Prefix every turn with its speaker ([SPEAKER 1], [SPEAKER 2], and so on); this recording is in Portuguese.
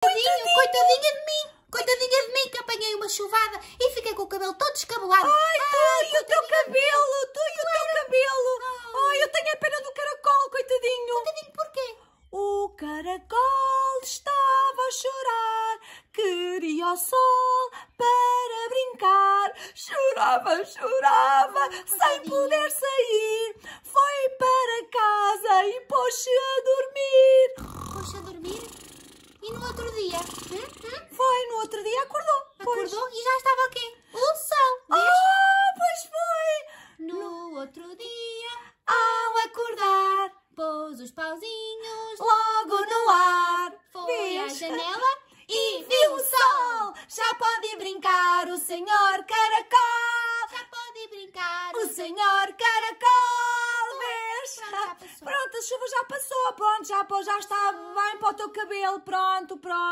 [SPEAKER 1] Coitadinho, coitadinha de mim. Coitadinha de mim que apanhei uma chuvada e fiquei com o cabelo todo descabelado. Ai, ah, tu e o teu cabelo, tu e claro. o teu cabelo. Ai, eu tenho a pena do caracol, coitadinho. Coitadinho porquê? O caracol estava a chorar, queria o sol para brincar. Chorava, chorava, sem poder sair. Foi para casa e pôs-se a dormir. Pôs-se a dormir? outro dia. Hum? Hum? Foi, no outro dia acordou. Acordou pois. e já estava aqui. O sol. Ah, oh, pois foi. No, no outro dia, ah. ao acordar, pôs os pauzinhos logo no ar. Foi à janela e viu o sol. Já pode brincar o senhor caracol. Já pode brincar o senhor caracol. Pronto, a chuva já passou, pronto, já, já está bem para o teu cabelo, pronto, pronto.